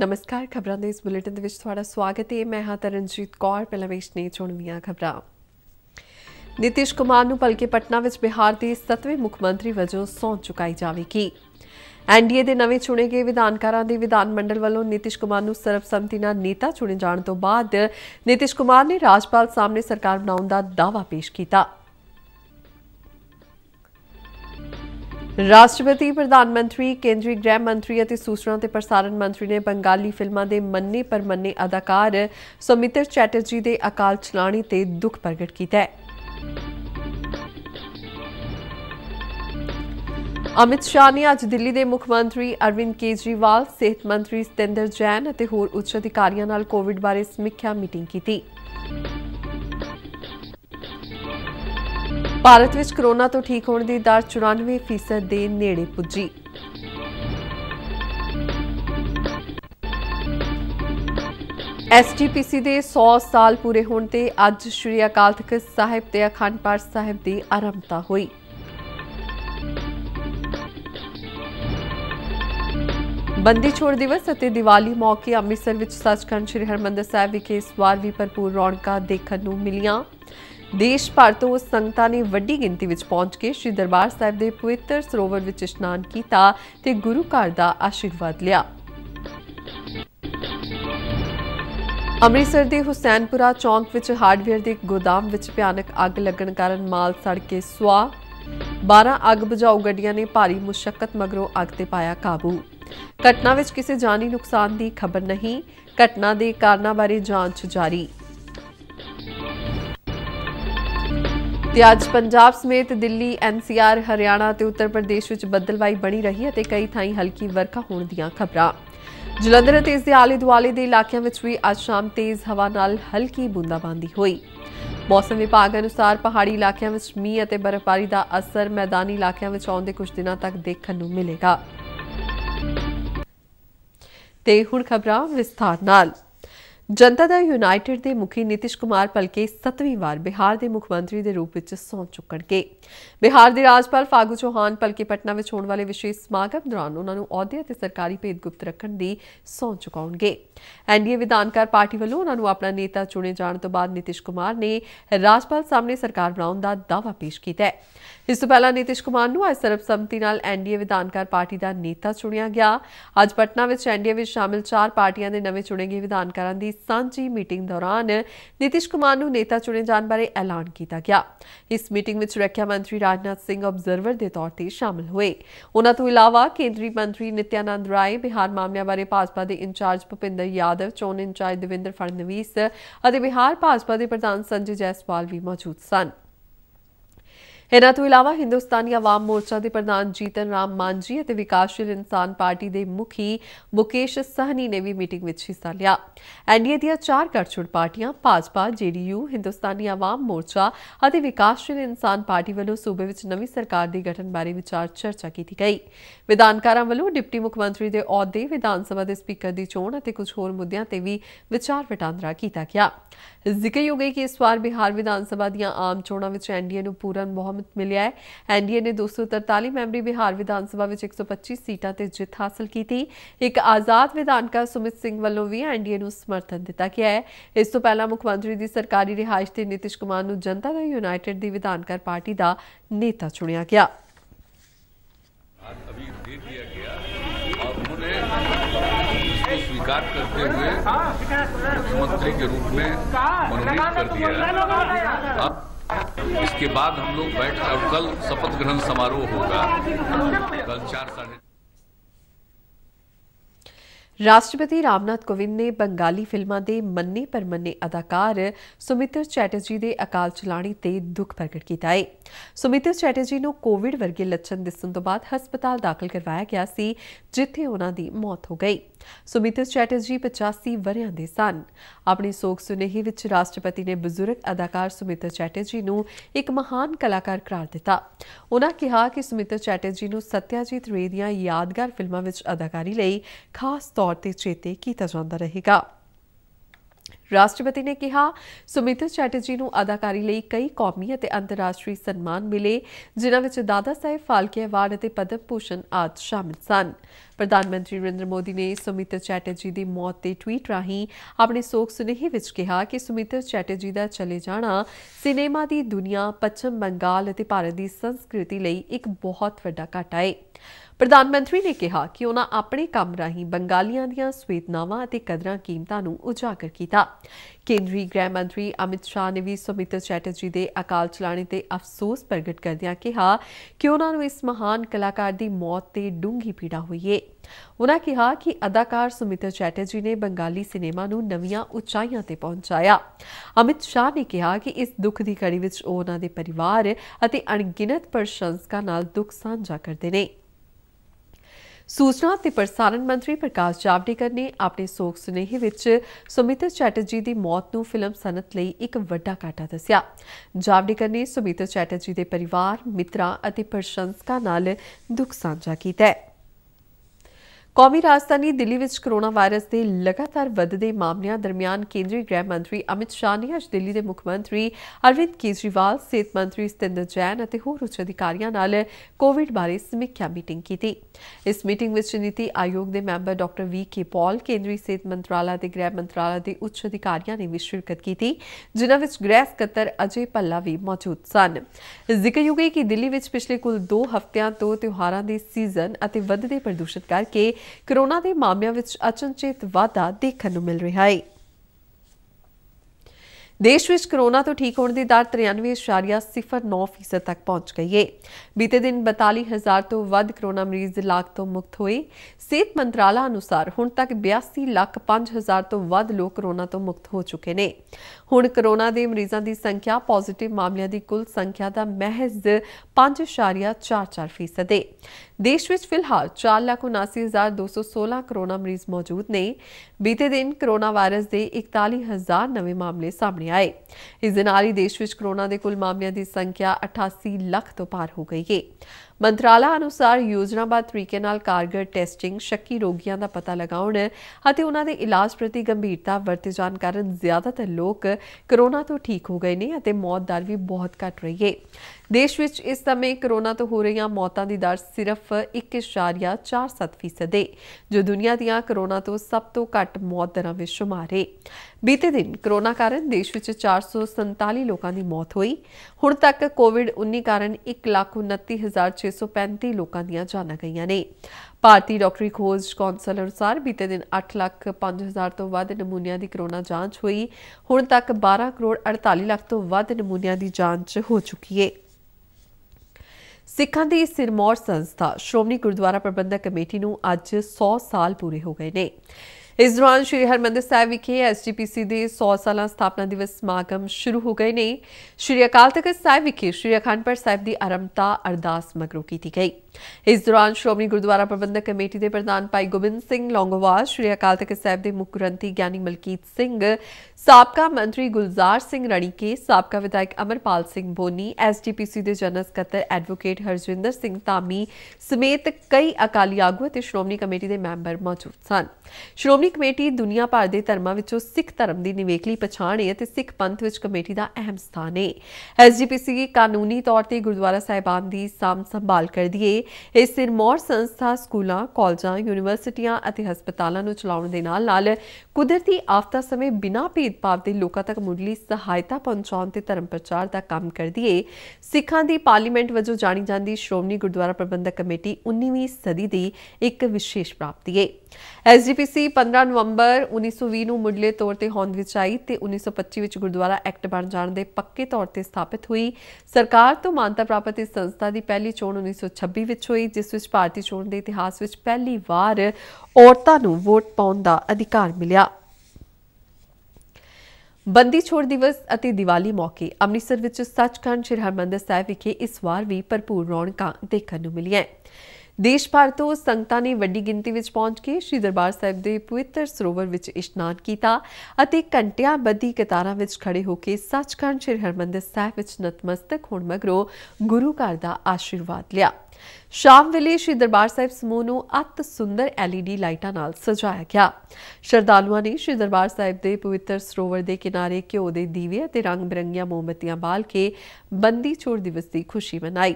ਨਮਸਕਾਰ ਖਬਰਾਂ ਦੇ ਇਸ ਬੁਲੇਟਿਨ ਦੇ ਵਿੱਚ ਤੁਹਾਡਾ ਸਵਾਗਤ ਹੈ ਮੈਂ ਹਾਂ ਤਰਨਜੀਤ ਕੌਰ ਪਹਿਲਵੇਸ਼ ਨੇ ਚੁਣਵੀਆਂ ਖਬਰਾਂ ਨਿਤਿਸ਼ ਕੁਮਾਰ ਨੂੰ ਪਲਕੇ ਪਟਨਾ ਵਿੱਚ ਬਿਹਾਰ ਦੇ 7ਵੇਂ ਮੁੱਖ ਮੰਤਰੀ ਵਜੋਂ ਸੌਂ ਚੁਕਾਈ ਜਾਵੇਗੀ ਐਨਡੀਏ ਦੇ ਨਵੇਂ ਚੁਣੇ ਗਏ ਵਿਧਾਨਕਾਰਾਂ ਦੇ ਵਿਧਾਨ ਮੰਡਲ ਵੱਲੋਂ ਨਿਤਿਸ਼ ਕੁਮਾਰ ਨੂੰ ਸਰਬਸੰਮਤੀ ਨਾਲ ਨੇਤਾ ਚੁਣੇ ਜਾਣ ਤੋਂ ਬਾਅਦ ਨਿਤਿਸ਼ ਕੁਮਾਰ ਨੇ ਰਾਜਪਾਲ ਸਾਹਮਣੇ ਸਰਕਾਰ ਬਣਾਉਣ ਦਾ ਦਾਅਵਾ ਪੇਸ਼ ਕੀਤਾ ਰਾਸ਼ਟਰਪਤੀ ਪ੍ਰਧਾਨ ਮੰਤਰੀ ਕੇਂਦਰੀ ਗ੍ਰਹਿ ਮੰਤਰੀ ਅਤੇ ਸੂਚਨਾ ਤੇ ਪ੍ਰਸਾਰਣ ਮੰਤਰੀ ਨੇ ਬੰਗਾਲੀ ਫਿਲਮਾਂ ਦੇ ਮੰਨੇ ਪਰਮੰਨੇ ਅਦਾਕਾਰ ਸੁਮਿਤਰ ਚੈਟਰਜੀ ਦੇ ਅਕਾਲ ਚਲਾਣੀ ਤੇ ਦੁੱਖ ਪ੍ਰਗਟ ਕੀਤਾ ਹੈ ਅਮਿਤ ਸ਼ਾਹ ਨੇ ਅੱਜ ਦਿੱਲੀ ਦੇ ਮੁੱਖ ਮੰਤਰੀ ਅਰਵਿੰਦ ਕੇਜਰੀਵਾਲ ਸਿਹਤ ਮੰਤਰੀ ਸਤਿੰਦਰ ਜੈਨ ਅਤੇ ਹੋਰ ਉੱਚ ਅਧਿਕਾਰੀਆਂ ਨਾਲ ਕੋਵਿਡ ਬਾਰੇ ਸਮੀਖਿਆ ਮੀਟਿੰਗ ਕੀਤੀ ਭਾਰਤ ਵਿੱਚ ਕਰੋਨਾ ਤੋਂ ਠੀਕ ਹੋਣ ਦੀ ਦਰ 94% ਦੇ ਨੇੜੇ ਪੁੱਜੀ ਐਸਟੀਪੀਸੀ ਦੇ 100 ਸਾਲ ਪੂਰੇ ਹੋਣ ਤੇ ਅੱਜ ਸ਼੍ਰੀ ਅਕਾਲ ਤਖਤ ਸਾਹਿਬ ਤੇ ਅਖੰਡ ਪਾਠ ਸਾਹਿਬ ਦੀ ਆਰੰਭਤਾ ਹੋਈ ਬੰਦੀ ਛੋੜ ਦਿਵਸ ਅਤੇ ਦੀਵਾਲੀ ਮੌਕੇ ਅੰਮ੍ਰਿਤਸਰ ਵਿੱਚ ਸੱਚਖੰਡ ਸ੍ਰੀ ਹਰਮੰਦਰ ਸਾਹਿਬ ਵਿਖੇ ਇਸ ਵਾਰ ਵੀ ਭਰਪੂਰ ਰੌਣਕਾਂ ਦੇਖਣ ਨੂੰ ਮਿਲੀਆਂ ਦੇਸ਼ ਭਰ ਤੋਂ ਸੰਗਤਾਂ ਨੇ ਵੱਡੀ ਗਿਣਤੀ ਵਿੱਚ ਪਹੁੰਚ ਕੇ ਸ੍ਰੀ ਦਰਬਾਰ ਸਾਹਿਬ ਦੇ ਪਵਿੱਤਰ ਸਰੋਵਰ ਵਿੱਚ ਇਸ਼ਨਾਨ ਕੀਤਾ ਤੇ ਗੁਰੂ ਘਰ ਦਾ ਆਸ਼ੀਰਵਾਦ ਲਿਆ ਅੰਮ੍ਰਿਤਸਰ ਦੇ ਹੁਸੈਨਪੁਰਾ ਚੌਂਕ ਵਿੱਚ ਹਾਰਡਵੇਅਰ ਦੇ ਗੋਦਾਮ ਵਿੱਚ ਭਿਆਨਕ ਅੱਗ ਲੱਗਣ ਕਾਰਨ ਮਾਲ ਸੜ ਕੇ ਸੁਆਹ 12 ਅੱਗ ਬੁਝਾਊ ਗੱਡੀਆਂ ਨੇ ਭਾਰੀ ਮੁਸ਼ਕਲ ਮਗਰੋਂ ਅੱਗ ਤੇ ਪਾਇਆ ਕਾਬੂ ਘਟਨਾ ਵਿੱਚ ਕਿਸੇ ਜਾਨੀ ਨੁਕਸਾਨ ਦੀ ਖਬਰ ਨਹੀਂ ਘਟਨਾ ਦੇ ਕਾਰਨਾਂ ਬਾਰੇ ਜਾਂਚ ਜਾਰੀ ਤੇ ਅੱਜ ਪੰਜਾਬ ਸਮੇਤ ਦਿੱਲੀ ਐਨਸੀਆਰ ਹਰਿਆਣਾ ਤੇ ਉੱਤਰ ਪ੍ਰਦੇਸ਼ ਵਿੱਚ ਬੱਦਲਵਾਈ ਬਣੀ ਰਹੀ ਅਤੇ ਕਈ ਥਾਈਂ ਹਲਕੀ ਵਰਖਾ ਹੋਣ ਦੀਆਂ ਖਬਰਾਂ ਜਲੰਧਰ ਅਤੇ ਇਸ ਦੇ ਆਲੇ-ਦੁਆਲੇ ਦੇ ਇਲਾਕਿਆਂ ਵਿੱਚ ਵੀ ਅੱਜ ਸ਼ਾਮ ਤੇਜ਼ ਹਵਾ ਨਾਲ ਹਲਕੀ ਬੂੰਦਾਬਾਂਦੀ ਹੋਈ ਮੌਸਮ ਵਿਭਾਗ ਅਨੁਸਾਰ ਪਹਾੜੀ ਇਲਾਕਿਆਂ ਵਿੱਚ ਮੀਂਹ ਅਤੇ ਬਰਫ਼ਬਾਰੀ ਦਾ ਅਸਰ ਮੈਦਾਨੀ ਇਲਾਕਿਆਂ ਵਿੱਚ ਆਉਣ ਦੇ ਕੁਝ ਦਿਨਾਂ ਤੱਕ ਦੇਖਣ ਨੂੰ ਮਿਲੇਗਾ ਤੇ ਹੁਣ ਖਬਰਾਂ ਵਿਸਥਾਰ ਨਾਲ ਜਨਤਾ ਦਾ ਯੂਨਾਈਟਿਡ ਦੇ ਮੁਖੀ ਨਿਤਿਸ਼ ਕੁਮਾਰ ਪਲਕੇ 7ਵੀਂ ਵਾਰ ਬਿਹਾਰ ਦੇ ਮੁੱਖ ਮੰਤਰੀ ਦੇ ਰੂਪ ਵਿੱਚ ਸੌਂ ਚੁੱਕਣਗੇ ਬਿਹਾਰ ਦੇ ਰਾਜਪਾਲ ਫਾਗੂ ਚੌਹਾਨ ਪਲਕੇ ਪਟਨਾ ਵਿੱਚ ਹੋਣ ਵਾਲੇ ਵਿਸ਼ੇਸ਼ ਸਮਾਗਮ ਦੌਰਾਨ ਉਹਨਾਂ ਨੂੰ ਅਹੁਦੇ ਅਤੇ ਸਰਕਾਰੀ ਭੇਦ ਗੁਪਤ ਰੱਖਣ ਦੀ ਸੌਂ ਚੁਕਾਉਣਗੇ ਐਨਡੀਏ ਵਿਧਾਨਕਾਰ ਪਾਰਟੀ ਵੱਲੋਂ ਉਹਨਾਂ ਨੂੰ ਆਪਣਾ ਨੇਤਾ ਚੁਣੇ ਜਾਣ ਤੋਂ ਬਾਅਦ ਨਿਤਿਸ਼ ਕੁਮਾਰ ਨੇ ਰਾਜਪਾਲ ਸਾਹਮਣੇ ਸਰਕਾਰ ਬਣਾਉਣ ਦਾ ਦਾਅਵਾ ਪੇਸ਼ ਕੀਤਾ ਹੈ ਇਸ ਤੋਂ ਪਹਿਲਾਂ ਨਿਤਿਸ਼ ਕੁਮਾਰ ਨੂੰ ਅੱਜ ਸਰਬਸੰਮਤੀ ਨਾਲ ਐਨਡੀਏ ਵਿਧਾਨਕਾਰ ਪਾਰਟੀ ਦਾ ਨੇਤਾ ਚੁਣਿਆ ਗਿਆ ਅੱਜ ਪਟਨਾ ਵਿੱਚ ਐਨਡੀਏ ਵਿੱਚ ਸ਼ਾਮਿਲ ਚਾਰ ਪਾਰਟੀਆਂ ਦੇ ਨਵੇਂ ਚੁਣੇ ਗਏ ਵਿਧਾਨਕਾਰਾਂ ਦੀ ਸਾਂਝੀ ਮੀਟਿੰਗ ਦੌਰਾਨ ਨਿਤਿਸ਼ ਕੁਮਾਰ ਨੂੰ ਨੇਤਾ ਚੁਣੇ ਜਾਣ ਬਾਰੇ ਐਲਾਨ ਕੀਤਾ ਗਿਆ ਇਸ ਮੀਟਿੰਗ ਵਿੱਚ ਰੱਖਿਆ ਮੰਤਰੀ ਰਾਜਨਾਥ ਸਿੰਘ ਆਬਜ਼ਰਵਰ ਦੇ ਤੌਰ ਤੇ ਸ਼ਾਮਲ ਹੋਏ ਉਹਨਾਂ ਤੋਂ ਇਲਾਵਾ ਕੇਂਦਰੀ ਮੰਤਰੀ ਨਿਤਿਆਨੰਦ ਰਾਏ ਬਿਹਾਰ ਮਾਮਲਿਆਂ ਬਾਰੇ ਭਾਜਪਾ ਦੇ ਇੰਚਾਰਜ ਭੁਪਿੰਦਰ ਯਾਦਵ ਚੋਣ ਇੰਚਾਰਜ ਦਵਿੰਦਰ ਫੜਨਵੀਸ ਅਤੇ ਬਿਹਾਰ ਭਾਜਪਾ ਦੇ ਪ੍ਰਧਾਨ ਸੰਜੇ ਜੈਸਵਾਲ ਵੀ ਮੌਜੂਦ ਸਨ ਇਹਨਾਂ ਤੋਂ ਇਲਾਵਾ ਹਿੰਦੁਸਤਾਨੀ ਆਵਾਮ ਮੋਰਚਾ ਦੇ ਪ੍ਰਧਾਨ ਜੀਤਨ ਰਾਮ ਮਾਂਜੀ ਅਤੇ ਵਿਕਾਸਸ਼ੀਲ ਇਨਸਾਨ ਪਾਰਟੀ ਦੇ ਮੁਖੀ ਮੁਕੇਸ਼ ਸਹਨੀ ਨੇ ਵੀ ਮੀਟਿੰਗ ਵਿੱਚ ਹਿੱਸਾ ਲਿਆ ਐਨਡੀਏ ਦੀਆਂ ਚਾਰ ਗੜਚੁੜ ਪਾਰਟੀਆਂ ਭਾਜਪਾ ਜੀਡੀਯੂ ਹਿੰਦੁਸਤਾਨੀ ਆਵਾਮ ਮੋਰਚਾ ਅਤੇ ਵਿਕਾਸਸ਼ੀਲ ਇਨਸਾਨ ਪਾਰਟੀ ਵੱਲੋਂ ਸੂਬੇ ਵਿੱਚ ਨਵੀਂ ਸਰਕਾਰ ਦੇ ਗਠਨ ਬਾਰੇ ਵਿਚਾਰ ਚਰਚਾ ਕੀਤੀ ਗਈ ਵਿਧਾਨਕਾਰਾਂ ਵੱਲੋਂ ਡਿਪਟੀ ਮੁੱਖ ਮੰਤਰੀ ਦੇ ਅਹੁਦੇ ਵਿਧਾਨ ਸਭਾ ਦੇ ਸਪੀਕਰ ਦੀ ਚੋਣ ਅਤੇ ਕੁਝ ਹੋਰ ਮੁੱਦਿਆਂ ਤੇ ਵੀ ਵਿਚਾਰ ਵਟਾਂਦਰਾ ਕੀਤਾ ਗਿਆ ਜ਼ਿਕਰਯੋਗ ਹੈ ਕਿ ਇਸ ਵਾਰ ਬਿਹਾਰ ਵਿਧਾਨ ਸਭਾ ਦੀਆਂ ਆਮ ਚੋਣਾਂ ਵਿੱਚ ਐਨਡੀਏ ਨੂੰ ਪੂਰਨ ਬਹੁਮਤ ਬਹੁਮਤ ਮਿਲਿਆ ਹੈ ਐਨਡੀਏ ਨੇ 243 ਮੈਂਬਰੀ ਬਿਹਾਰ ਵਿਧਾਨ ਸਭਾ ਵਿੱਚ 125 ਸੀਟਾਂ ਤੇ ਜਿੱਤ ਹਾਸਲ ਕੀਤੀ ਇੱਕ ਆਜ਼ਾਦ ਵਿਧਾਨਕਾ ਸੁਮਿਤ ਸਿੰਘ ਵੱਲੋਂ ਵੀ ਐਨਡੀਏ ਨੂੰ ਸਮਰਥਨ ਦਿੱਤਾ ਗਿਆ ਹੈ ਇਸ ਤੋਂ ਪਹਿਲਾਂ ਮੁੱਖ ਮੰਤਰੀ ਦੀ ਸਰਕਾਰੀ ਰਿਹਾਇਸ਼ ਤੇ ਨਿਤਿਸ਼ ਕੁਮਾਰ ਨੂੰ ਜਨਤਾ ਦਾ ਯੂਨਾਈਟਿਡ ਦੀ ਵਿਧਾਨਕਾਰ ਪਾਰਟੀ ਦਾ ਨੇਤਾ ਚੁਣਿਆ ਗਿਆ स्वीकार करते हुए मुख्यमंत्री के रूप में मनोनीत कर दिया है इसके बाद हम लोग बैठ कल शपथ ग्रहण समारोह होगा कल चार साढ़े ਰਾਸ਼ਟਰਪਤੀ ਰਾਮਨਾਥ ਕੋਵਿੰਦ ਨੇ ਬੰਗਾਲੀ ਫਿਲਮਾਂ ਦੇ ਮੰਨੇ ਪਰਮੰਨੇ ਅਦਾਕਾਰ ਸੁਮਿਤਰ ਚੈਟਰਜੀ ਦੇ ਅਕਾਲ ਚਲਾਣੀ ਤੇ ਦੁੱਖ ਪ੍ਰਗਟ ਕੀਤਾ ਹੈ ਸੁਮਿਤਰ ਚੈਟਰਜੀ ਨੂੰ ਕੋਵਿਡ ਵਰਗੇ ਲੱਛਣ ਦਿਸਣ ਤੋਂ ਬਾਅਦ ਹਸਪਤਾਲ ਦਾਖਲ ਕਰਵਾਇਆ ਗਿਆ ਸੀ ਜਿੱਥੇ ਉਹਨਾਂ ਦੀ ਮੌਤ ਹੋ ਗਈ ਸੁਮਿਤਰ ਚੈਟਰਜੀ 85 ਵਰਿਆਂ ਦੇ ਸਨ ਆਪਣੀ ਸੋਗ ਸੁਨੇਹੀ ਵਿੱਚ ਰਾਸ਼ਟਰਪਤੀ ਨੇ ਬਜ਼ੁਰਗ ਅਦਾਕਾਰ ਸੁਮਿਤਰ ਚੈਟਰਜੀ ਨੂੰ ਇੱਕ ਮਹਾਨ ਕਲਾਕਾਰ ਕਰਾਰ ਦਿੱਤਾ ਉਹਨਾਂ ਕਿਹਾ ਕਿ ਸੁਮਿਤਰ ਚੈਟਰਜੀ ਨੂੰ ਸਤਿਆਜੀਤ ਰੇ ਦੀਆਂ ਯਾਦਗਾਰ ਫਿਲਮਾਂ ਵਿੱਚ ਅਦਾਕਾਰੀ ਲਈ ਖਾਸ ਤੌਰ ਤੌਰ ਤੇ ਚੇਤੇ ਕੀਤਾ ਜਾਂਦਾ ਰਹੇਗਾ ਰਾਸ਼ਟਰਪਤੀ ਨੇ ਕਿਹਾ ਸੁਮਿਤਾ ਚੈਟਰਜੀ ਨੂੰ ਅਦਾਕਾਰੀ ਲਈ ਕਈ ਕੌਮੀ ਅਤੇ ਅੰਤਰਰਾਸ਼ਟਰੀ ਸਨਮਾਨ ਮਿਲੇ ਜਿਨ੍ਹਾਂ ਵਿੱਚ ਦਾਦਾ ਸਾਹਿਬ ਫਾਲਕੇ ਅਵਾਰਡ ਅਤੇ ਪਦਮ ਭੂਸ਼ਣ ਆਦ ਸ਼ਾਮਿਲ ਸਨ ਪ੍ਰਧਾਨ ਮੰਤਰੀ ਨਰਿੰਦਰ ਮੋਦੀ ਨੇ ਸੁਮਿਤਾ ਚੈਟਰਜੀ ਦੀ ਮੌਤ ਤੇ ਟਵੀਟ ਰਾਹੀਂ ਆਪਣੇ ਸੋਗ ਸੁਨੇਹੇ ਵਿੱਚ ਕਿਹਾ ਕਿ ਸੁਮਿਤਾ ਚੈਟਰਜੀ ਦਾ ਚਲੇ ਜਾਣਾ ਸਿਨੇਮਾ ਦੀ ਦੁਨੀਆ ਪੱਛਮ ਬੰਗਾਲ ਅਤੇ ਭਾਰਤ ਦੀ ਸੰਸਕ੍ਰਿਤੀ ਲਈ ਇੱਕ ਬਹੁਤ ਵੱਡਾ ਘਾਟਾ ਹੈ ਪ੍ਰਧਾਨ ਮੰਤਰੀ ਨੇ ਕਿਹਾ ਕਿ ਉਹਨਾਂ ਆਪਣੇ ਕੰਮ ਰਾਹੀਂ ਬੰਗਾਲੀਆਂ ਦੀਆਂ ਸਵੇਤਨਾਵਾਂ ਅਤੇ ਕਦਰਾਂ ਕੀਮਤਾਂ ਨੂੰ ਉਜਾਗਰ ਕੀਤਾ ਕੇਂਦਰੀ ਗ੍ਰਹਿ ਮੰਤਰੀ ਅਮਿਤ ਸ਼ਾਹ ਨੇ ਵੀ ਸੁਮਿਤ ਚੈਟਰਜੀ ਦੇ ਅਕਾਲ ਚਲਾਣੇ ਤੇ ਅਫਸੋਸ ਪ੍ਰਗਟ ਕਰਦਿਆਂ ਕਿਹਾ ਕਿ ਉਹਨਾਂ ਨੂੰ ਇਸ ਮਹਾਨ ਕਲਾਕਾਰ ਦੀ ਮੌਤ ਤੇ ਡੂੰਘੀ ਪੀੜਾ ਹੋਈ ਹੈ ਉਹਨਾਂ ਕਿਹਾ ਕਿ ਅਦਾਕਾਰ ਸੁਮਿਤ ਚੈਟਰਜੀ ਨੇ ਬੰਗਾਲੀ ਸਿਨੇਮਾ ਨੂੰ ਨਵੀਆਂ ਉਚਾਈਆਂ ਤੇ ਪਹੁੰਚਾਇਆ ਅਮਿਤ ਸ਼ਾਹ ਨੇ ਕਿਹਾ ਕਿ ਇਸ ਦੁੱਖ ਦੀ ਘੜੀ ਵਿੱਚ ਉਹਨਾਂ ਦੇ ਪਰਿਵਾਰ ਅਤੇ ਅਣਗਿਣਤ ਪ੍ਰਸ਼ੰਸਕਾਂ ਨਾਲ ਦੁੱਖ ਸਾਂਝਾ ਕਰਦੇ ਨੇ ਸੂਚਨਾ ਤੇ ਪ੍ਰਸਾਰਣ ਮੰਤਰੀ ਪ੍ਰਕਾਸ਼ ਜਾਵੜੇਕਰ ਨੇ ਆਪਣੇ ਸੋਗ ਸੁਨੇਹੇ ਵਿੱਚ ਸੁਮਿਤਾ ਚੈਟਰਜੀ ਦੀ ਮੌਤ ਨੂੰ ਫਿਲਮ ਸਨਤ ਲਈ ਇੱਕ ਵੱਡਾ ਘਾਟਾ ਦੱਸਿਆ ਜਾਵੜੇਕਰ ਨੇ ਸੁਮਿਤਾ ਚੈਟਰਜੀ ਦੇ ਪਰਿਵਾਰ ਮਿੱਤਰਾਂ ਅਤੇ ਪ੍ਰਸ਼ੰਸਕਾਂ ਨਾਲ ਦੁੱਖ ਸਾਂਝਾ ਕੀਤਾ ਕੌਮੀ ਰਾਜਧਾਨੀ ਦਿੱਲੀ ਵਿੱਚ ਕੋਰੋਨਾ ਵਾਇਰਸ ਦੇ ਲਗਾਤਾਰ ਵੱਧਦੇ ਮਾਮਲਿਆਂ ਦਰਮਿਆਨ ਕੇਂਦਰੀ ਗ੍ਰਹਿ ਮੰਤਰੀ ਅਮਿਤ ਸ਼ਾਹ ਨੇ ਅੱਜ ਦਿੱਲੀ ਦੇ ਮੁੱਖ ਮੰਤਰੀ ਅਰਵਿੰਦ ਕੇਜਰੀਵਾਲ ਸਿਹਤ ਮੰਤਰੀ ਸਤਿੰਦਰ ਜੈਨ ਅਤੇ ਹੋਰ ਉੱਚ ਅਧਿਕਾਰੀਆਂ ਨਾਲ ਕੋਵਿਡ ਬਾਰੇ ਸਮੀਖਿਆ ਮੀਟਿੰਗ ਕੀਤੀ। ਇਸ ਮੀਟਿੰਗ ਵਿੱਚ ਨੀਤੀ ਆਯੋਗ ਦੇ ਮੈਂਬਰ ਡਾਕਟਰ ਵੀ ਕੇ ਪਾਲ ਕੇਂਦਰੀ ਸਿਹਤ ਮੰਤਰਾਲਾ ਤੇ ਗ੍ਰਹਿ ਮੰਤਰਾਲਾ ਦੇ ਉੱਚ ਅਧਿਕਾਰੀਆਂ ਨੇ ਵੀ ਸ਼ਿਰਕਤ ਕੀਤੀ ਜਿਨ੍ਹਾਂ ਵਿੱਚ ਗ੍ਰਹਿ ਸਕੱਤਰ ਅਜੇ ਪੱਲਾ ਵੀ ਮੌਜੂਦ ਸਨ ਜ਼ਿਕਰਯੋਗ ਹੈ ਕਿ ਦਿੱਲੀ ਵਿੱਚ ਪਿਛਲੇ ਕੁੱਲ 2 ਹਫ਼ਤਿਆਂ ਤੋਂ ਤਿਉਹਾਰਾਂ ਦੇ ਸੀਜ਼ਨ ਅਤੇ ਵੱਧਦੇ ਪ੍ਰਦੂਸ਼ਣ ਕਰਕੇ ਕਰੋਨਾ ਦੇ ਮਾਮਲਿਆਂ ਵਿੱਚ ਅਚਨਚੇਤ ਵਾਧਾ ਦੇਖਣ ਨੂੰ ਮਿਲ ਰਿਹਾ ਹੈ ਦੇਸ਼ ਵਿੱਚ ਕਰੋਨਾ ਤੋਂ ਠੀਕ ਹੋਣ ਦੀ ਦਰ 93.09% ਤੱਕ ਪਹੁੰਚ ਗਈ ਹੈ ਬੀਤੇ ਦਿਨ 42000 ਤੋਂ ਵੱਧ ਕਰੋਨਾ ਮਰੀਜ਼ ਲਾਗ ਤੋਂ ਮੁਕਤ ਹੋਏ ਸਿਹਤ ਮੰਤਰਾਲਾ ਅਨੁਸਾਰ ਹੁਣ ਤੱਕ 82 ਲੱਖ 5000 ਤੋਂ ਵੱਧ ਲੋਕ ਕਰੋਨਾ ਤੋਂ ਮੁਕਤ ਹੋ ਚੁੱਕੇ ਨੇ ਹੁਣ ਕਰੋਨਾ ਦੇ ਮਰੀਜ਼ਾਂ ਦੀ ਸੰਖਿਆ ਪੋਜ਼ਿਟਿਵ ਮਾਮਲਿਆਂ ਦੀ ਕੁੱਲ ਸੰਖਿਆ ਦਾ ਮਹਿਜ਼ 5.44% ਹੈ ਦੇਸ਼ ਵਿੱਚ ਫਿਲਹਾਲ 479216 ਕਰੋਨਾ ਮਰੀਜ਼ ਮੌਜੂਦ ਨੇ ਬੀਤੇ ਦਿਨ ਕਰੋਨਾ ਵਾਇਰਸ ਦੇ 41000 ਨਵੇਂ ਮਾਮਲੇ ਸਾਹਮਣੇ ਆਏ ਇਸ ਦੇ ਨਾਲ ਹੀ ਦੇਸ਼ ਵਿੱਚ ਕਰੋਨਾ ਦੇ ਕੁੱਲ ਮਾਮਲਿਆਂ ਦੀ ਸੰਖਿਆ 88 ਲੱਖ ਤੋਂ ਪਾਰ ਹੋ ਗਈ ਹੈ ਮੰਤਰਾਲਾ ਅਨੁਸਾਰ ਯੋਜਨਾਬੱਧ ਤਰੀਕੇ ਨਾਲ ਕਾਰਗਰ ਟੈਸਟਿੰਗ ਸ਼ੱਕੀ ਰੋਗੀਆਂ ਦਾ ਪਤਾ ਲਗਾਉਣ ਅਤੇ ਉਹਨਾਂ ਦੇ ਇਲਾਜ ਪ੍ਰਤੀ ਗੰਭੀਰਤਾ ਵਰਤੇ ਜਾਣ ਕਾਰਨ ਜ਼ਿਆਦਾਤਰ ਲੋਕ ਕਰੋਨਾ ਤੋਂ ਠੀਕ ਹੋ ਗਏ ਨੇ ਅਤੇ ਮੌਤ ਦਰ ਵੀ ਬਹੁਤ ਘਟ ਰਹੀ ਹੈ ਦੇਸ਼ ਵਿੱਚ ਇਸ ਸਮੇਂ ਕਰੋਨਾ ਤੋਂ ਹੋ ਰਹੀਆਂ ਮੌਤਾਂ ਦੀ ਦਰ ਸਿਰਫ 1.47% ਹੈ ਜੋ ਦੁਨੀਆ ਦੀਆਂ ਕਰੋਨਾ ਤੋਂ ਸਭ ਤੋਂ ਘੱਟ ਮੌਤ ਦਰਾਂ ਵਿੱਚ شمار ਹੈ ਬੀਤੇ ਦਿਨ ਕਰੋਨਾ ਕਾਰਨ ਦੇਸ਼ ਵਿੱਚ 447 ਲੋਕਾਂ ਦੀ ਮੌਤ ਹੋਈ ਹੁਣ ਤੱਕ ਕੋਵਿਡ-19 ਕਾਰਨ 129635 ਲੋਕਾਂ ਦੀਆਂ ਜਾਨਾਂ ਗਈਆਂ ਨੇ ਭਾਰਤੀ ਡਾਕਟਰੀ ਖੋਜ ਕੌਂਸਲ ਅਨੁਸਾਰ ਬੀਤੇ ਦਿਨ 8 ਲੱਖ 5000 ਤੋਂ ਵੱਧ ਨਮੂਨਿਆਂ ਦੀ ਕਰੋਨਾ ਜਾਂਚ ਹੋਈ ਹੁਣ ਤੱਕ 12 ਕਰੋੜ 48 ਲੱਖ ਤੋਂ ਵੱਧ ਨਮੂਨਿਆਂ ਦੀ ਜਾਂਚ ਹੋ ਚੁੱਕੀ ਹੈ ਸਿੱਖਾਂ ਦੀ ਸਿਰਮੌਰ ਸੰਸਥਾ ਸ਼੍ਰੋਮਣੀ ਗੁਰਦੁਆਰਾ ਪ੍ਰਬੰਧਕ ਕਮੇਟੀ ਨੂੰ ਅੱਜ 100 ਸਾਲ ਪੂਰੇ ਹੋ ਗਏ ਨੇ ਇਸ ਦੌਰਾਨ ਸ਼੍ਰੀ ਹਰਮੰਦਰ ਸਾਹਿਬ ਵਿਖੇ ਐਸਜੀਪੀਸੀ ਦੇ 100 ਸਾਲਾਂ ਸਥਾਪਨਾ ਦਿਵਸ ਸਮਾਗਮ ਸ਼ੁਰੂ ਹੋ ਗਏ ਨੇ ਸ਼੍ਰੀ ਅਕਾਲ ਤਖਤ ਸਾਹਿਬ ਵਿਖੇ ਸ਼੍ਰੀ ਅਖੰਡ ਪਾਠ ਸਾਹਿਬ ਦੀ ਅਰੰਭਤਾ ਅਰਦਾਸ ਮਗਰੋਂ ਕੀਤੀ ਗਈ ਇਸ ਦੌਰਾਨ ਸ਼੍ਰੋਮਣੀ ਗੁਰਦੁਆਰਾ ਪ੍ਰਬੰਧਕ ਕਮੇਟੀ ਦੇ ਪ੍ਰਧਾਨ ਭਾਈ ਗੋਬਿੰਦ ਸਿੰਘ ਲੌਂਗੋਵਾਲ ਸ਼੍ਰੀ ਅਕਾਲ ਤਖਤ ਸਾਹਿਬ ਦੇ ਮੁੱਖ ਗ੍ਰੰਥੀ ਗਿਆਨੀ ਮਲਕੀਤ ਸਿੰਘ ਸਾਬਕਾ ਮੰਤਰੀ ਗੁਲਜ਼ਾਰ ਸਿੰਘ ਰਣੀਕੇ ਸਾਬਕਾ ਵਿਧਾਇਕ ਅਮਰਪਾਲ ਸਿੰਘ ਬੋਨੀ ਐਸਜੀਪੀਸੀ ਦੇ ਜਨਰਲ ਸਕੱਤਰ ਐਡਵੋਕੇਟ ਹਰਜਿੰਦਰ ਸਿੰਘ ਤਾਮੀ ਸਮੇਤ ਕਈ ਅਕਾਲੀ ਆਗੂ ਅਤੇ ਸ਼੍ਰੋਮਣੀ ਕਮੇਟੀ ਦੇ ਮੈਂਬਰ ਮੌਜੂਦ ਸਨ ਸ਼੍ਰੋਮਣੀ ਕਮੇਟੀ ਦੁਨੀਆ ਭਰ ਦੇ ਧਰਮਾਂ ਵਿੱਚੋਂ ਸਿੱਖ ਧਰਮ ਦੀ ਨਿਵੇਕਲੀ ਪਛਾਣ ਹੈ ਤੇ ਸਿੱਖ ਪੰਥ ਵਿੱਚ ਕਮੇਟੀ ਦਾ ਅਹਿਮ ਸਥਾਨ ਹੈ ਐਸਜੀਪੀਸੀ ਕਾਨੂੰਨੀ ਤੌਰ ਤੇ ਗੁਰਦੁਆਰਾ ਸਾਹਿਬਾਨ ਦੀ ਸਾਂਭ ਸੰਭਾਲ ਕਰਦੀ ਹੈ ਇਹ ਸਿਰਮੌਰ ਸੰਸਥਾ ਸਕੂਲਾਂ ਕਾਲਜਾਂ ਯੂਨੀਵਰਸਿਟੀਆਂ ਅਤੇ ਹਸਪਤਾਲਾਂ ਨੂੰ ਚਲਾਉਣ ਦੇ ਨਾਲ ਨਾਲ ਕੁਦਰਤੀ ਆਫਤਾਂ ਸਮੇਂ ਬਿਨਾਂ ਭੇਦਭਾਵ ਦੇ ਲੋਕਾਂ ਤੱਕ ਮੁੱਢਲੀ ਸਹਾਇਤਾ ਪਹੁੰਚਾਉਣ ਤੇ ਧਰਮ ਪ੍ਰਚਾਰ ਦਾ ਕੰਮ ਕਰਦੀ ਏ ਸਿੱਖਾਂ ਦੀ ਪਾਰਲੀਮੈਂਟ ਵਜੋਂ ਜਾਣੀ ਜਾਂਦੀ ਸ਼੍ਰੋਮਣੀ ਗੁਰਦੁਆਰਾ ਪ੍ਰਬੰਧਕ ਕਮੇਟੀ 19ਵੀਂ ਸਦੀ ਦੀ ਇੱਕ ਵਿਸ਼ੇਸ਼ ਪ੍ਰਾਪਤੀ ਏ ਐਸਜੀਪੀਸੀ 15 ਨਵੰਬਰ 1920 ਨੂੰ ਮੁੱਢਲੇ ਤੌਰ ਤੇ ਹੋਂਦ ਵਿੱਚ ਆਈ ਤੇ 1925 ਵਿੱਚ ਗੁਰਦੁਆਰਾ ਐਕਟ ਬਣ ਜਾਣ ਦੇ ਪੱਕੇ ਤੌਰ ਤੇ ਸਥਾਪਿਤ ਹੋਈ ਸਰਕਾਰ ਤੋਂ ਮਾਨਤਾ ਪ੍ਰਾਪਤ ਇਸ ਸੰਸਥਾ ਦੀ ਪਹਿਲੀ ਚੋਣ 1926 ਵਿੱਚ ਹੋਈ ਜਿਸ ਵਿੱਚ ਭਾਰਤੀ ਚੋਣ ਦੇ ਇਤਿਹਾਸ ਵਿੱਚ ਪਹਿਲੀ ਵਾਰ ਔਰਤਾਂ ਨੂੰ ਵੋਟ ਪਾਉਣ ਦਾ ਅਧਿਕਾਰ ਮਿਲਿਆ ਬੰਦੀ ਛੋੜ ਦਿਵਸ ਅਤੇ ਦੀਵਾਲੀ ਮੌਕੇ ਅੰਮ੍ਰਿਤਸਰ ਵਿੱਚ ਸੱਚਖੰਡ ਸ੍ਰੀ ਹਰਮੰਦਰ ਸਾਹਿਬ ਵਿਖੇ ਇਸ ਵਾਰ ਵੀ ਭਰਪੂਰ ਰੌਣਕਾਂ ਦੇਖਣ ਨੂੰ ਮਿਲੀਆਂ ਦੇਸ਼ ਭਰ ਤੋਂ ਸੰਗਤਾਂ ਨੇ ਵੱਡੀ ਗਿਣਤੀ ਵਿੱਚ ਪਹੁੰਚ ਕੇ ਸ੍ਰੀ ਦਰਬਾਰ ਸਾਹਿਬ ਦੇ ਪਵਿੱਤਰ ਸਰੋਵਰ ਵਿੱਚ ਇਸ਼ਨਾਨ ਕੀਤਾ ਅਤੇ ਘੰਟਿਆਂ ਬੱਧੀ ਕਤਾਰਾਂ ਵਿੱਚ ਖੜੇ ਹੋ ਕੇ ਸੱਚਖੰਡ ਸ੍ਰੀ ਹਰਮੰਦਰ ਸਾਹਿਬ ਵਿੱਚ ਨਤਮਸਤਕ ਹੋਣ ਮਗਰੋਂ ਗੁਰੂ ਘਰ ਦਾ ਆਸ਼ੀਰਵਾਦ ਲਿਆ ਸ਼ਾਮ ਵੇਲੇ ਸ਼੍ਰੀ ਦਰਬਾਰ ਸਾਹਿਬ ਸਮੂਹ ਨੂੰ ਅਤ ਸੁੰਦਰ LED ਲਾਈਟਾਂ ਨਾਲ ਸਜਾਇਆ ਗਿਆ ਸ਼ਰਧਾਲੂਆਂ ਨੇ ਸ਼੍ਰੀ ਦਰਬਾਰ ਸਾਹਿਬ ਦੇ ਪਵਿੱਤਰ ਸਰੋਵਰ ਦੇ ਕਿਨਾਰੇ ਘਿਓ ਦੇ ਦੀਵੇ ਅਤੇ ਰੰਗ ਬਰੰਗੀਆਂ ਮੋਮਬਤੀਆਂ ਬਾਲ ਕੇ ਬੰਦੀ ਛੋੜ ਦਿਵਸ ਦੀ ਖੁਸ਼ੀ ਮਨਾਈ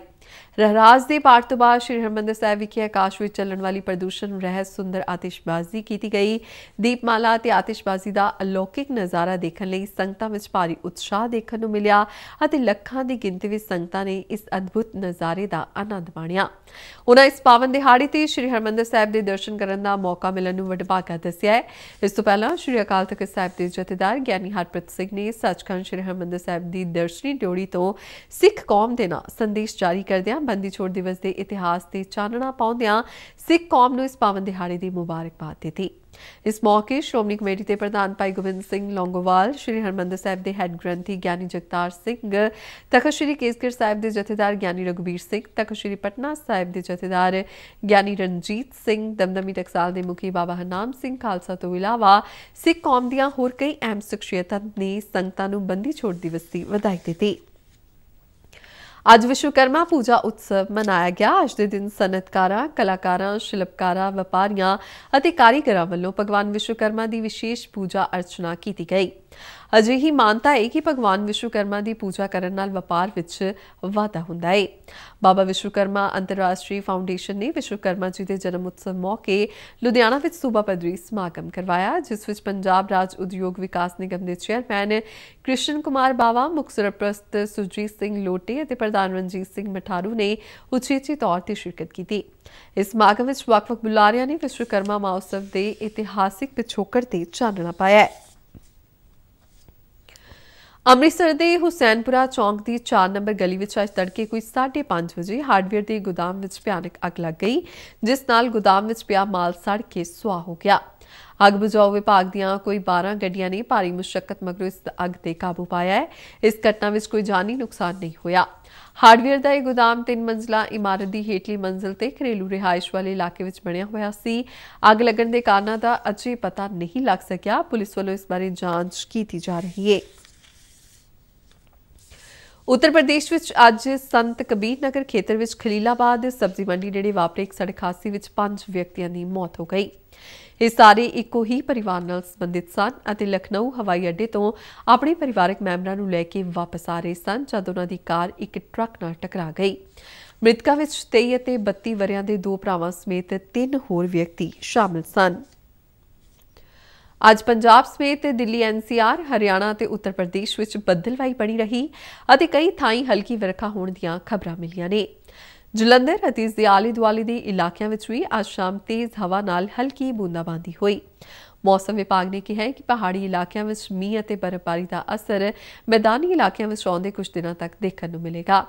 ਰਹਿਰਾਜ ਦੇ ਪਾਠ ਤੋਂ ਬਾਅਦ ਸ਼੍ਰੀ ਹਰਮੰਦਰ ਸਾਹਿਬ ਵਿਖੇ ਆਕਾਸ਼ ਵਿੱਚ ਚੱਲਣ ਵਾਲੀ ਪ੍ਰਦੂਸ਼ਣ ਰਹਿਤ ਸੁੰਦਰ ਆਤਿਸ਼ਬਾਜ਼ੀ ਕੀਤੀ ਗਈ ਦੀਪਮਾਲਾ ਤੇ ਆਤਿਸ਼ਬਾਜ਼ੀ ਦਾ ਅਲੌਕਿਕ ਨਜ਼ਾਰਾ ਦੇਖਣ ਲਈ ਸੰਗਤਾਂ ਵਿੱਚ ਭਾਰੀ ਉਤਸ਼ਾਹ ਦੇਖਣ ਨੂੰ ਮਿਲਿਆ ਅਤੇ ਲੱਖਾਂ ਦੀ ਗਿਣਤੀ ਵਿੱਚ ਸੰਗਤਾਂ ਨੇ ਇਸ ਅਦਭੁਤ ਨਜ਼ਾਰੇ ਦਾ ਆਨੰਦ ਮਾਣਿਆ ਉਹਨਾਂ ਇਸ ਪਾਵਨ ਦਿਹਾੜੀ ਤੇ ਸ਼੍ਰੀ ਹਰਮੰਦਰ ਸਾਹਿਬ ਦੇ ਦਰਸ਼ਨ ਕਰਨ ਦਾ ਮੌਕਾ ਮਿਲਣ ਨੂੰ ਵਡਭਾਗਾ ਦੱਸਿਆ ਹੈ ਇਸ ਤੋਂ ਪਹਿਲਾਂ ਸ਼੍ਰੀ ਅਕਾਲ ਤਖਤ ਸਾਹਿਬ ਦੇ ਜਥੇਦਾਰ ਗਿਆਨੀ ਹਰਪ੍ਰੀਤ ਸਿੰਘ ਨੇ ਸੱਚਖੰਡ ਸ਼੍ਰੀ ਹਰਮੰਦਰ ਸਾਹਿਬ ਦੀ ਦਰਸ਼ਨੀ ਡਿਓੜੀ ਤੋਂ ਸਿੱਖ ਕੌਮ ਦੇ ਨਾਲ ਸੰਦੇਸ਼ ਜਾਰੀ ਕਰ ਕਰਦਿਆਂ ਬੰਦੀ ਛੋੜ ਦਿਵਸ ਦੇ ਇਤਿਹਾਸ ਤੇ ਚਾਨਣਾ ਪਾਉਂਦਿਆਂ ਸਿੱਖ ਕੌਮ ਨੂੰ ਇਸ ਪਾਵਨ ਦਿਹਾੜੇ ਦੀ ਮੁਬਾਰਕਬਾਦ ਦਿੱਤੀ ਇਸ ਮੌਕੇ ਸ਼੍ਰੋਮਣੀ ਕਮੇਟੀ ਦੇ ਪ੍ਰਧਾਨ ਭਾਈ ਗੋਬਿੰਦ ਸਿੰਘ ਲੌਂਗੋਵਾਲ ਸ਼੍ਰੀ ਹਰਮੰਦਰ ਸਾਹਿਬ ਦੇ ਹੈੱਡ ਗ੍ਰੰਥੀ ਗਿਆਨੀ ਜਗਤਾਰ ਸਿੰਘ ਤਖਤ ਸ਼੍ਰੀ ਕੇਸਗੜ ਸਾਹਿਬ ਦੇ ਜਥੇਦਾਰ ਗਿਆਨੀ ਰਗਵੀਰ ਸਿੰਘ ਤਖਤ ਸ਼੍ਰੀ ਪਟਨਾ ਸਾਹਿਬ ਦੇ ਜਥੇਦਾਰ ਗਿਆਨੀ ਰਣਜੀਤ ਸਿੰਘ ਦਮਦਮੀ ਟਕਸਾਲ ਦੇ ਮੁਖੀ ਬਾਬਾ ਹਨਾਮ ਸਿੰਘ ਖਾਲਸਾ ਤੋਂ ਇਲਾਵਾ ਸਿੱਖ ਕੌਮ ਦੀਆਂ ਹੋਰ ਕਈ ਅਹਿਮ ਸ਼ਖਸੀਅਤਾਂ ਨੇ ਸੰਗਤਾਂ ਨੂੰ ਬੰਦੀ ਛੋੜ ਦਿਵਸ ਦੀ ਵਧਾਈ ਦਿੱਤੀ ਅੱਜ ਵਿਸ਼ਵਕਰਮਾ ਪੂਜਾ ਉਤਸਵ ਮਨਾਇਆ ਗਿਆ ਅੱਜ ਦੇ ਦਿਨ ਸਨਅਤਕਾਰਾਂ ਕਲਾਕਾਰਾਂ ਸ਼ਿਲਪਕਾਰਾਂ ਵਪਾਰੀਆਂ ਅਤੇ ਕਾਰੀਗਰਾਂ ਵੱਲੋਂ ਭਗਵਾਨ ਵਿਸ਼ਵਕਰਮਾ ਦੀ ਵਿਸ਼ੇਸ਼ ਪੂਜਾ ਅਰਚਨਾ ਕੀਤੀ ਗਈ ਅਜਿਹੀ ਮਾਨਤਾ ਹੈ ਕਿ ਭਗਵਾਨ ਵਿਸ਼ਵਕਰਮਾ ਦੀ ਪੂਜਾ ਕਰਨ ਨਾਲ ਵਪਾਰ ਵਿੱਚ ਵਾਧਾ ਹੁੰਦਾ ਹੈ ਬਾਬਾ ਵਿਸ਼ਵਕਰਮਾ ਅੰਤਰਰਾਸ਼ਟਰੀ ਫਾਊਂਡੇਸ਼ਨ ਨੇ ਵਿਸ਼ਵਕਰਮਾ ਜੀ ਦੇ ਜਨਮ ਉਤਸਵ ਮੌਕੇ ਲੁਧਿਆਣਾ ਵਿੱਚ ਸੂਬਾ ਪਦਰੀ ਸਮਾਗਮ ਕਰਵਾਇਆ ਜਿਸ ਵਿੱਚ ਪੰਜਾਬ ਰਾਜ ਉਦਯੋਗ ਵਿਕਾਸ ਨਿਗਮ ਦੇ ਚੇਅਰਮੈਨ ਕ੍ਰਿਸ਼ਨ ਕੁਮਾਰ ਬਾਵਾ ਮੁੱਖ ਸਰਪ੍ਰਸਤ ਸੁਜੀਤ ਸਿੰਘ ਲੋਟੇ ਅਤੇ ਪ੍ਰਧਾਨ ਰਣਜੀਤ ਸਿੰਘ ਮਠਾਰੂ ਨੇ ਉਚੇਚੇ ਤੌਰ ਤੇ ਸ਼ਿਰਕਤ ਕੀਤੀ ਇਸ ਸਮਾਗਮ ਵਿੱਚ ਵਕਫ ਵੱਖ ਬੁਲਾਰਿਆਂ ਨੇ ਵਿਸ਼ਵਕਰਮਾ ਮਹਾਉਤਸਵ ਦੇ ਇਤਿਹਾਸਿਕ ਪਿਛੋਕੜ ਤੇ ਚਾਨਣਾ ਪਾਇਆ ਹੈ ਅੰਮ੍ਰਿਤਸਰ ਦੇ ਹੁਸੈਨਪੁਰਾ ਚੌਂਕ ਦੀ 4 ਨੰਬਰ ਗਲੀ ਵਿੱਚ ਅੱਜ ਤੜਕੇ ਕੋਈ 5:30 ਵਜੇ ਹਾਰਡਵੇਅਰ ਦੇ ਗੋਦਾਮ ਵਿੱਚ ਭਿਆਨਕ ਅੱਗ ਲੱਗ ਗਈ ਜਿਸ ਨਾਲ ਗੋਦਾਮ ਵਿੱਚ ਪਿਆ ਮਾਲ ਸੜ ਕੇ ਸੁਆਹ ਹੋ ਗਿਆ ਅੱਗ ਬੁਝਾਓ ਵਿਭਾਗ ਦੀਆਂ ਕੋਈ 12 ਗੱਡੀਆਂ ਨੇ ਭਾਰੀ ਮੁਸ਼ਕਲ ਮਗਰੋਂ ਇਸ ਅੱਗ ਤੇ ਕਾਬੂ ਪਾਇਆ ਹੈ ਇਸ ਘਟਨਾ ਵਿੱਚ ਕੋਈ ਜਾਨੀ ਨੁਕਸਾਨ ਨਹੀਂ ਹੋਇਆ ਹਾਰਡਵੇਅਰ ਦਾ ਇਹ ਗੋਦਾਮ ਤਿੰਨ ਮੰਜ਼ਲਾ ਇਮਾਰਤ ਦੀ ਹੇਠਲੀ ਮੰਜ਼ਲ ਤੇ ਘਰੇਲੂ ਰਿਹਾਇਸ਼ ਵਾਲੇ ਇਲਾਕੇ ਵਿੱਚ ਬਣਿਆ ਹੋਇਆ ਸੀ ਅੱਗ ਲੱਗਣ ਦੇ ਕਾਰਨਾਂ ਦਾ ਅਜੇ ਪਤਾ ਨਹੀਂ ਲੱਗ ਸਕਿਆ ਪੁਲਿਸ ਵੱਲੋਂ ਇਸ ਬਾਰੇ ਜਾਂਚ ਕੀਤੀ ਜਾ ਰਹੀ ਹੈ ਉੱਤਰ ਪ੍ਰਦੇਸ਼ ਵਿੱਚ ਅੱਜ ਸੰਤ ਕਬੀਰ ਨਗਰ ਖੇਤਰ ਵਿੱਚ ਖਲੀਲਾਬਾਦ ਸਬਜ਼ੀ ਮੰਡੀ ਨੇੜੇ ਵਾਪਰੇ ਇੱਕ ਸੜਕ ਹਾਦਸੇ ਵਿੱਚ ਪੰਜ ਵਿਅਕਤੀਆਂ ਦੀ ਮੌਤ ਹੋ ਗਈ ਇਹ ਸਾਰੇ ਇੱਕੋ ਹੀ ਪਰਿਵਾਰ ਨਾਲ ਸੰਬੰਧਿਤ ਸਨ ਅਤੇ ਲਖਨਊ ਹਵਾਈ ਅੱਡੇ ਤੋਂ ਆਪਣੇ ਪਰਿਵਾਰਕ ਮੈਂਬਰਾਂ ਨੂੰ ਲੈ ਕੇ ਵਾਪਸ ਆ ਰਹੇ ਸਨ ਜਦ ਉਹਨਾਂ ਦੀ ਕਾਰ ਇੱਕ ਟਰੱਕ ਨਾਲ ਟਕਰਾ ਗਈ ਮ੍ਰਿਤਕਾਂ ਵਿੱਚ 23 ਅਤੇ 32 ਵਰਿਆਂ ਦੇ ਦੋ ਭਰਾਵਾਂ ਸਮੇਤ ਤਿੰਨ ਹੋਰ ਵਿਅਕਤੀ ਸ਼ਾਮਲ ਸਨ ਅੱਜ ਪੰਜਾਬ ਸਮੇਤ ਦਿੱਲੀ ਐਨਸੀਆਰ ਹਰਿਆਣਾ ਤੇ ਉੱਤਰ ਪ੍ਰਦੇਸ਼ ਵਿੱਚ ਬੱਦਲਵਾਈ ਬਣੀ ਰਹੀ ਅਤੇ ਕਈ ਥਾਈਂ ਹਲਕੀ ਵਰਖਾ ਹੋਣ ਦੀਆਂ ਖਬਰਾਂ ਮਿਲੀਆਂ ਨੇ ਜਲੰਧਰ ਅਤੇ ਇਸ ਦੇ ਆਲੇ-ਦੁਆਲੇ ਦੇ ਇਲਾਕਿਆਂ ਵਿੱਚ ਵੀ ਅੱਜ ਸ਼ਾਮ ਤੇਜ਼ ਹਵਾ ਨਾਲ ਹਲਕੀ ਬੂੰਦਾਬਾਂਦੀ ਹੋਈ ਮੌਸਮ ਵਿਭਾਗ ਨੇ ਕਿਹਾ ਹੈ ਕਿ ਪਹਾੜੀ ਇਲਾਕਿਆਂ ਵਿੱਚ ਮੀਂਹ ਅਤੇ ਬਰਫ਼ਬਾਰੀ ਦਾ ਅਸਰ ਮੈਦਾਨੀ ਇਲਾਕਿਆਂ ਵਿੱਚ ਆਉਂਦੇ ਕੁਝ ਦਿਨਾਂ ਤੱਕ ਦੇਖਣ ਨੂੰ ਮਿਲੇਗਾ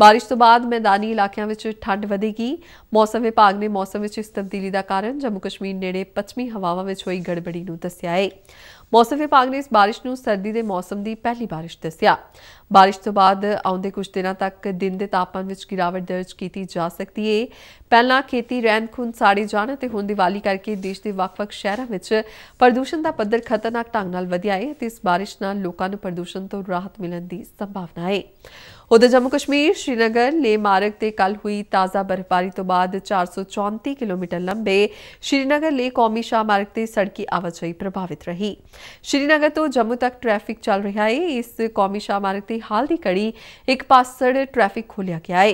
ਬਾਰਿਸ਼ ਤੋਂ ਬਾਅਦ ਮੈਦਾਨੀ ਇਲਾਕਿਆਂ ਵਿੱਚ ਠੰਡ ਵਧੇਗੀ ਮੌਸਮ ਵਿਭਾਗ ਨੇ ਮੌਸਮ ਵਿੱਚ ਇਸ ਤਬਦੀਲੀ ਦਾ ਕਾਰਨ ਜੰਮੂ ਕਸ਼ਮੀਰ ਨੇੜੇ ਪੱਛਮੀ ਹਵਾਵਾਂ ਵਿੱਚ ਹੋਈ ਗੜਬੜੀ ਨੂੰ ਦੱਸਿਆ ਹੈ ਮੌਸਮ ਵਿਭਾਗ ਨੇ ਇਸ بارش ਨੂੰ ਸਰਦੀ ਦੇ ਮੌਸਮ ਦੀ ਪਹਿਲੀ بارش ਦੱਸਿਆ بارش ਤੋਂ ਬਾਅਦ ਆਉਂਦੇ ਕੁਝ ਦਿਨਾਂ ਤੱਕ ਦਿਨ ਦੇ ਤਾਪਮਾਨ ਵਿੱਚ ਗਿਰਾਵਟ ਦਰਜ ਕੀਤੀ ਜਾ ਸਕਦੀ ਹੈ ਪਹਿਲਾਂ ਖੇਤੀ ਰਹਿਣ ਖੁੰਦ ਸਾੜੀ ਜਾਣ ਅਤੇ ਹੁਣ ਦੀਵਾਲੀ ਕਰਕੇ ਦੇਸ਼ ਦੇ ਵੱਖ-ਵੱਖ ਸ਼ਹਿਰਾਂ ਵਿੱਚ ਪ੍ਰਦੂਸ਼ਣ ਦਾ ਪੱਧਰ ਖਤਰਨਾਕ ਢੰਗ ਨਾਲ ਵਧਿਆ ਹੈ ਤੇ ਇਸ بارش ਨਾਲ ਲੋਕਾਂ ਨੂੰ ਪ੍ਰਦੂਸ਼ਣ ਤੋਂ ਰਾਹਤ ਮਿਲਣ ਦੀ ਸੰਭਾਵਨਾ ਹੈ उधर जम्मू कश्मीर श्रीनगर ले मार्ग से कल हुई ताज़ा बर्फबारी तो बाद चार सौ चौंती किलोमीटर लंबे श्रीनगर ले कौमी शाह मार्ग से सड़की आवाजाही प्रभावित रही श्रीनगर तो जम्मू तक ट्रैफिक चल रहा है इस कौमी शाह मार्ग से हाल की कड़ी एक पासड़ ट्रैफिक खोलिया गया है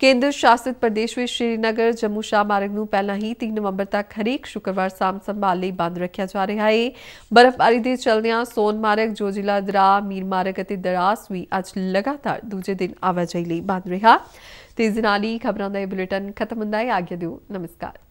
केंद्र शासित प्रदेश में श्रीनगर जम्मू शाह मार्ग न पहला ही तीन नवंबर तक हरेक शुक्रवार ਸਾਮ संभाल बंद रखा जा रहा है बर्फबारी के चलद सोन मार्ग जोजिला दरा मीर मार्ग और दरास भी ਦਰਾਸ लगातार दूजे ਦਿਨ ਆਵਾਜਾਈ ਲਈ ਬੰਦ ਰਿਹਾ ਤੇ ਇਸ ਖਬਰਾਂ ਦਾ ਇਹ ਬੁਲੇਟਿਨ ਖਤਮ ਹੁੰਦਾ ਹੈ ਆਗਿਆ ਦਿਓ ਨਮਸਕਾਰ